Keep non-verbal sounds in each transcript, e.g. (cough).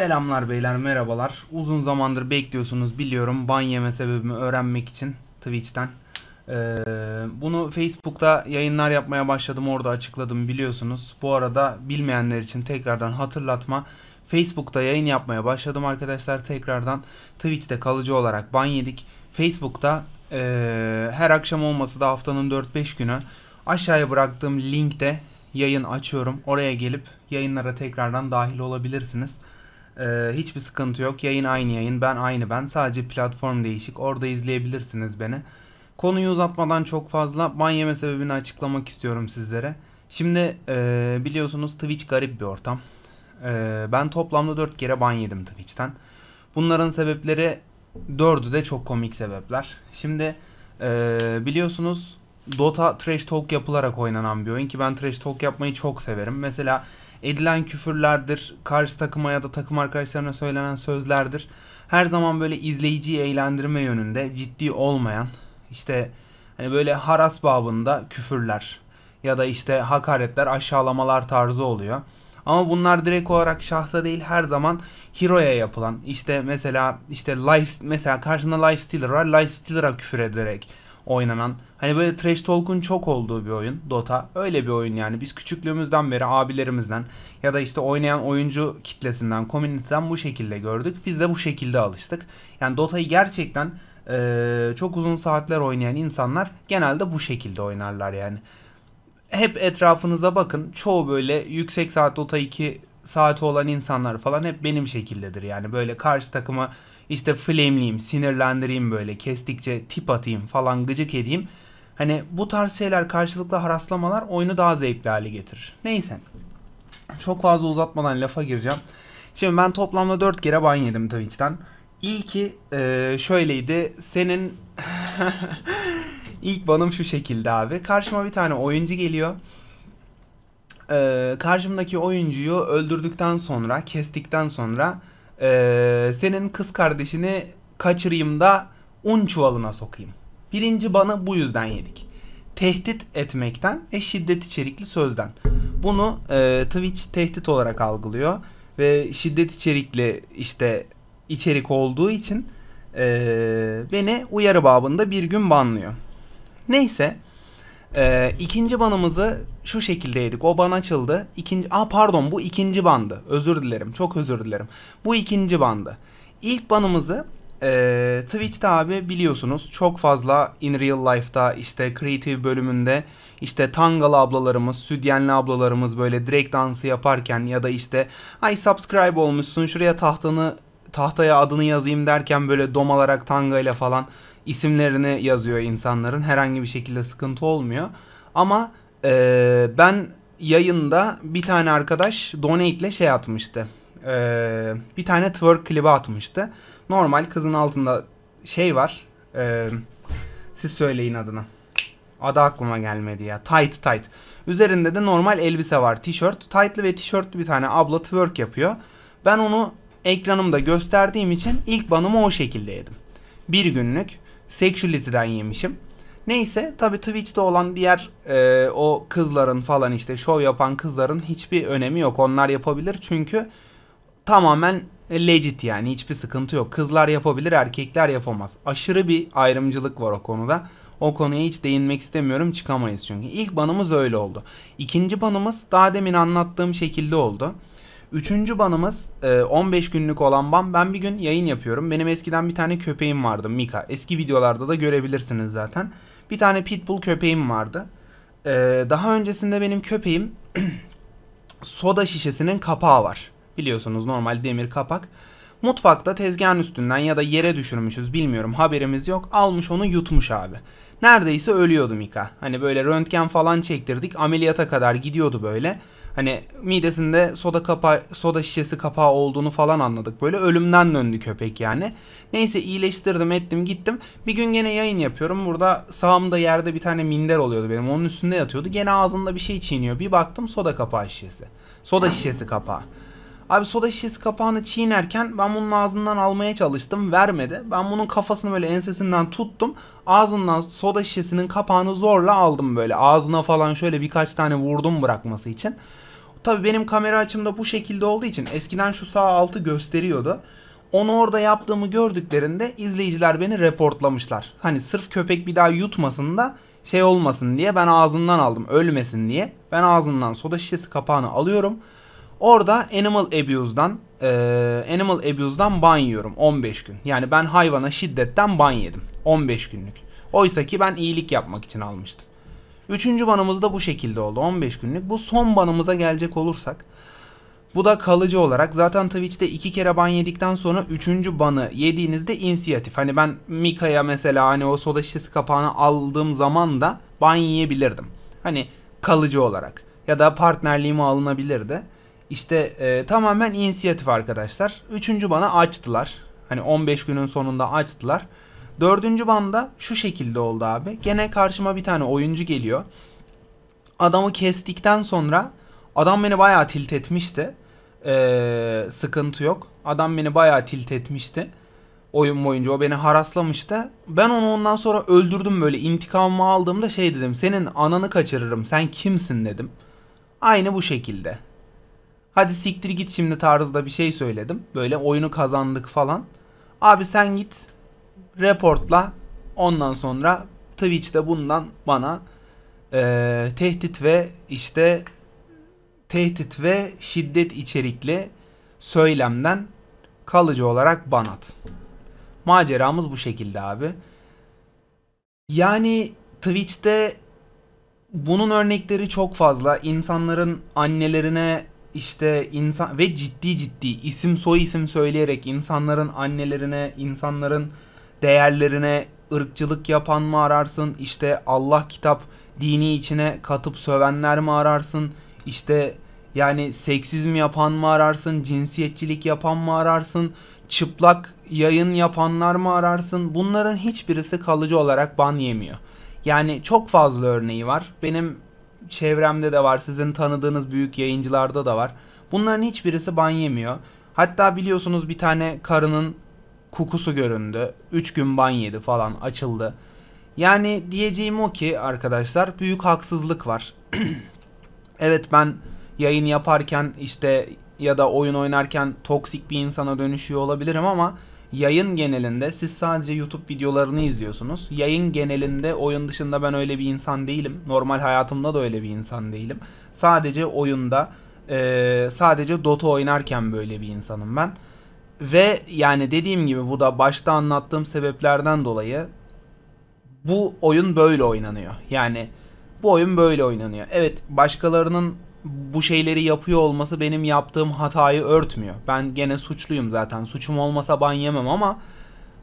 Selamlar beyler merhabalar. Uzun zamandır bekliyorsunuz biliyorum ban yeme sebebimi öğrenmek için Twitch'ten. Ee, bunu Facebook'ta yayınlar yapmaya başladım orada açıkladım biliyorsunuz. Bu arada bilmeyenler için tekrardan hatırlatma. Facebook'ta yayın yapmaya başladım arkadaşlar tekrardan. Twitch'te kalıcı olarak ban yedik. Facebook'ta e, her akşam olmasa da haftanın 4-5 günü aşağıya bıraktığım linkte yayın açıyorum. Oraya gelip yayınlara tekrardan dahil olabilirsiniz. Ee, hiçbir sıkıntı yok. Yayın aynı yayın. Ben aynı ben. Sadece platform değişik. Orada izleyebilirsiniz beni. Konuyu uzatmadan çok fazla ban yeme sebebini açıklamak istiyorum sizlere. Şimdi e, biliyorsunuz Twitch garip bir ortam. E, ben toplamda 4 kere ban yedim Twitch'ten. Bunların sebepleri 4'ü de çok komik sebepler. Şimdi e, biliyorsunuz Dota Trash Talk yapılarak oynanan bir oyun ki ben Trash Talk yapmayı çok severim. Mesela edilen küfürlerdir, karşı takıma ya da takım arkadaşlarına söylenen sözlerdir. Her zaman böyle izleyiciyi eğlendirme yönünde ciddi olmayan işte hani böyle haras babında küfürler ya da işte hakaretler, aşağılamalar tarzı oluyor. Ama bunlar direkt olarak şahsa değil her zaman hiroya yapılan. işte mesela işte life mesela karşında lifestealer var. Lifestealer'a küfür ederek oynanan. Hani böyle trash talk'un çok olduğu bir oyun Dota. Öyle bir oyun yani. Biz küçüklüğümüzden beri abilerimizden ya da işte oynayan oyuncu kitlesinden, community'den bu şekilde gördük. Biz de bu şekilde alıştık. Yani Dota'yı gerçekten e, çok uzun saatler oynayan insanlar genelde bu şekilde oynarlar yani. Hep etrafınıza bakın. Çoğu böyle yüksek saat Dota 2 saati olan insanlar falan hep benim şekildedir. Yani böyle karşı takıma işte flameleyeyim, sinirlendireyim böyle, kestikçe tip atayım falan gıcık edeyim. Hani bu tarz şeyler karşılıklı haraslamalar oyunu daha zevkli hale getirir. Neyse. Çok fazla uzatmadan lafa gireceğim. Şimdi ben toplamda 4 kere ban yedim Twitch'ten. İlki e, şöyleydi. Senin (laughs) ilk banım şu şekilde abi. Karşıma bir tane oyuncu geliyor. E, karşımdaki oyuncuyu öldürdükten sonra, kestikten sonra ee, senin kız kardeşini kaçırayım da un çuvalına sokayım. Birinci bana bu yüzden yedik. Tehdit etmekten ve şiddet içerikli sözden. Bunu e, Twitch tehdit olarak algılıyor ve şiddet içerikli işte içerik olduğu için e, beni uyarı babında bir gün banlıyor. Neyse ee, ikinci banımızı şu şekildeydik. O ban açıldı. İkinci, aa pardon bu ikinci bandı. Özür dilerim. Çok özür dilerim. Bu ikinci bandı. İlk banımızı e, Twitch'te abi biliyorsunuz çok fazla in real life'da işte creative bölümünde işte tangalı ablalarımız, südyenli ablalarımız böyle direkt dansı yaparken ya da işte ay subscribe olmuşsun şuraya tahtanı tahtaya adını yazayım derken böyle domalarak tangayla falan isimlerini yazıyor insanların. Herhangi bir şekilde sıkıntı olmuyor. Ama e, ben yayında bir tane arkadaş donate ile şey atmıştı. E, bir tane twerk klibi atmıştı. Normal kızın altında şey var. E, siz söyleyin adını. Adı aklıma gelmedi ya. Tight tight. Üzerinde de normal elbise var. Tişört. Tight'lı ve tişörtlü bir tane abla twerk yapıyor. Ben onu ekranımda gösterdiğim için ilk banımı o şekilde yedim. Bir günlük sexuality'den yemişim. Neyse tabi Twitch'te olan diğer e, o kızların falan işte şov yapan kızların hiçbir önemi yok. Onlar yapabilir çünkü tamamen legit yani hiçbir sıkıntı yok. Kızlar yapabilir erkekler yapamaz. Aşırı bir ayrımcılık var o konuda. O konuya hiç değinmek istemiyorum çıkamayız çünkü. İlk banımız öyle oldu. İkinci banımız daha demin anlattığım şekilde oldu. Üçüncü banımız 15 e, günlük olan ban. Ben bir gün yayın yapıyorum. Benim eskiden bir tane köpeğim vardı Mika. Eski videolarda da görebilirsiniz zaten. Bir tane pitbull köpeğim vardı. E, daha öncesinde benim köpeğim (clears throat) soda şişesinin kapağı var. Biliyorsunuz normal demir kapak. Mutfakta tezgahın üstünden ya da yere düşürmüşüz bilmiyorum haberimiz yok. Almış onu yutmuş abi. Neredeyse ölüyordu Mika. Hani böyle röntgen falan çektirdik ameliyata kadar gidiyordu böyle. Hani midesinde soda kapağı, soda şişesi kapağı olduğunu falan anladık. Böyle ölümden döndü köpek yani. Neyse iyileştirdim ettim gittim. Bir gün gene yayın yapıyorum. Burada sağımda yerde bir tane minder oluyordu benim. Onun üstünde yatıyordu. Gene ağzında bir şey çiğniyor. Bir baktım soda kapağı şişesi. Soda şişesi kapağı. Abi soda şişesi kapağını çiğnerken ben bunun ağzından almaya çalıştım. Vermedi. Ben bunun kafasını böyle ensesinden tuttum. Ağzından soda şişesinin kapağını zorla aldım böyle. Ağzına falan şöyle birkaç tane vurdum bırakması için. Tabii benim kamera açımda bu şekilde olduğu için eskiden şu sağ altı gösteriyordu. Onu orada yaptığımı gördüklerinde izleyiciler beni reportlamışlar. Hani sırf köpek bir daha yutmasın da şey olmasın diye ben ağzından aldım ölmesin diye. Ben ağzından soda şişesi kapağını alıyorum. Orada animal abuse'dan e, animal abuse'dan ban yiyorum 15 gün. Yani ben hayvana şiddetten ban yedim 15 günlük. Oysa ki ben iyilik yapmak için almıştım. Üçüncü banımız da bu şekilde oldu 15 günlük. Bu son banımıza gelecek olursak bu da kalıcı olarak zaten Twitch'te iki kere ban yedikten sonra üçüncü banı yediğinizde inisiyatif. Hani ben Mika'ya mesela hani o soda şişesi kapağını aldığım zaman da ban yiyebilirdim. Hani kalıcı olarak ya da partnerliğime alınabilirdi. İşte e, tamamen inisiyatif arkadaşlar. Üçüncü bana açtılar. Hani 15 günün sonunda açtılar. Dördüncü banda şu şekilde oldu abi. Gene karşıma bir tane oyuncu geliyor. Adamı kestikten sonra adam beni bayağı tilt etmişti. Ee, sıkıntı yok. Adam beni bayağı tilt etmişti. Oyun boyunca o beni haraslamıştı. Ben onu ondan sonra öldürdüm böyle intikamımı aldığımda şey dedim. Senin ananı kaçırırım sen kimsin dedim. Aynı bu şekilde. Hadi siktir git şimdi tarzda bir şey söyledim. Böyle oyunu kazandık falan. Abi sen git reportla ondan sonra Twitch'te bundan bana e, tehdit ve işte tehdit ve şiddet içerikli söylemden kalıcı olarak ban at. Maceramız bu şekilde abi. Yani Twitch'te bunun örnekleri çok fazla. İnsanların annelerine işte insan ve ciddi ciddi isim soy isim söyleyerek insanların annelerine, insanların değerlerine ırkçılık yapan mı ararsın? İşte Allah kitap dini içine katıp sövenler mi ararsın? İşte yani seksizm yapan mı ararsın? Cinsiyetçilik yapan mı ararsın? Çıplak yayın yapanlar mı ararsın? Bunların hiçbirisi kalıcı olarak ban yemiyor. Yani çok fazla örneği var. Benim çevremde de var. Sizin tanıdığınız büyük yayıncılarda da var. Bunların hiçbirisi ban yemiyor. Hatta biliyorsunuz bir tane karının kukusu göründü. 3 gün ban yedi falan açıldı. Yani diyeceğim o ki arkadaşlar büyük haksızlık var. (clears throat) evet ben yayın yaparken işte ya da oyun oynarken toksik bir insana dönüşüyor olabilirim ama Yayın genelinde siz sadece YouTube videolarını izliyorsunuz. Yayın genelinde oyun dışında ben öyle bir insan değilim. Normal hayatımda da öyle bir insan değilim. Sadece oyunda e, sadece Dota oynarken böyle bir insanım ben. Ve yani dediğim gibi bu da başta anlattığım sebeplerden dolayı bu oyun böyle oynanıyor. Yani bu oyun böyle oynanıyor. Evet başkalarının bu şeyleri yapıyor olması benim yaptığım hatayı örtmüyor. Ben gene suçluyum zaten. Suçum olmasa ban yemem ama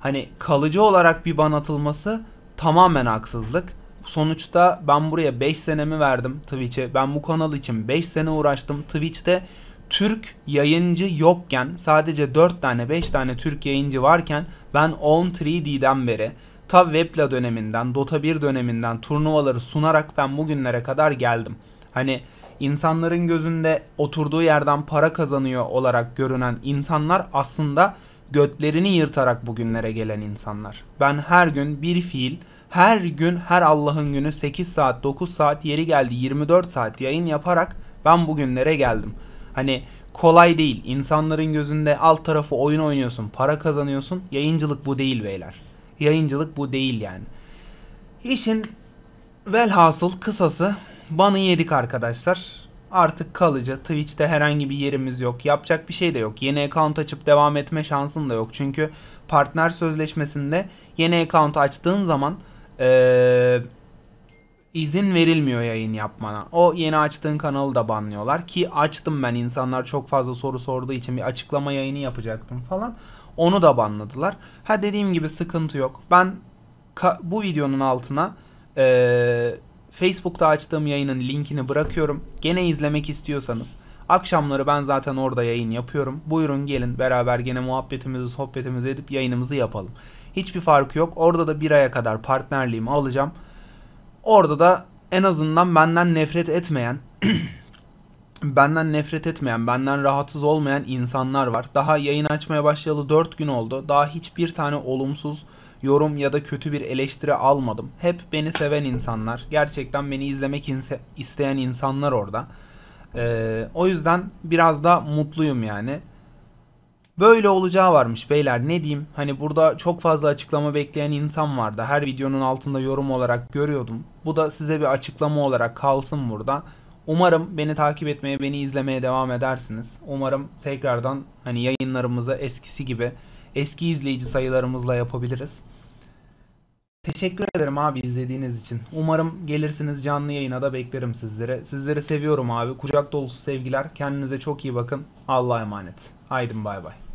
hani kalıcı olarak bir ban atılması tamamen haksızlık. Sonuçta ben buraya 5 senemi verdim Twitch'e. Ben bu kanal için 5 sene uğraştım. Twitch'te Türk yayıncı yokken sadece 4 tane 5 tane Türk yayıncı varken ben On 3D'den beri ta Vepla döneminden Dota 1 döneminden turnuvaları sunarak ben bugünlere kadar geldim. Hani insanların gözünde oturduğu yerden para kazanıyor olarak görünen insanlar aslında götlerini yırtarak bugünlere gelen insanlar. Ben her gün bir fiil, her gün her Allah'ın günü 8 saat, 9 saat, yeri geldi 24 saat yayın yaparak ben bugünlere geldim. Hani kolay değil. İnsanların gözünde alt tarafı oyun oynuyorsun, para kazanıyorsun. Yayıncılık bu değil beyler. Yayıncılık bu değil yani. İşin velhasıl kısası Banı yedik arkadaşlar. Artık kalıcı Twitch'te herhangi bir yerimiz yok. Yapacak bir şey de yok. Yeni account açıp devam etme şansın da yok. Çünkü partner sözleşmesinde yeni account açtığın zaman ee, izin verilmiyor yayın yapmana. O yeni açtığın kanalı da banlıyorlar ki açtım ben insanlar çok fazla soru sorduğu için bir açıklama yayını yapacaktım falan. Onu da banladılar. Ha dediğim gibi sıkıntı yok. Ben bu videonun altına e, Facebook'ta açtığım yayının linkini bırakıyorum. Gene izlemek istiyorsanız akşamları ben zaten orada yayın yapıyorum. Buyurun gelin beraber gene muhabbetimizi, sohbetimizi edip yayınımızı yapalım. Hiçbir farkı yok. Orada da bir aya kadar partnerliğimi alacağım. Orada da en azından benden nefret etmeyen (clears throat) benden nefret etmeyen, benden rahatsız olmayan insanlar var. Daha yayın açmaya başlayalı 4 gün oldu. Daha hiçbir tane olumsuz yorum ya da kötü bir eleştiri almadım. Hep beni seven insanlar, gerçekten beni izlemek inse- isteyen insanlar orada. Ee, o yüzden biraz da mutluyum yani. Böyle olacağı varmış beyler ne diyeyim hani burada çok fazla açıklama bekleyen insan vardı her videonun altında yorum olarak görüyordum bu da size bir açıklama olarak kalsın burada umarım beni takip etmeye beni izlemeye devam edersiniz umarım tekrardan hani yayınlarımızı eskisi gibi eski izleyici sayılarımızla yapabiliriz. Teşekkür ederim abi izlediğiniz için. Umarım gelirsiniz canlı yayına da beklerim sizlere. Sizleri seviyorum abi. Kucak dolusu sevgiler. Kendinize çok iyi bakın. Allah'a emanet. Haydi, bay bay.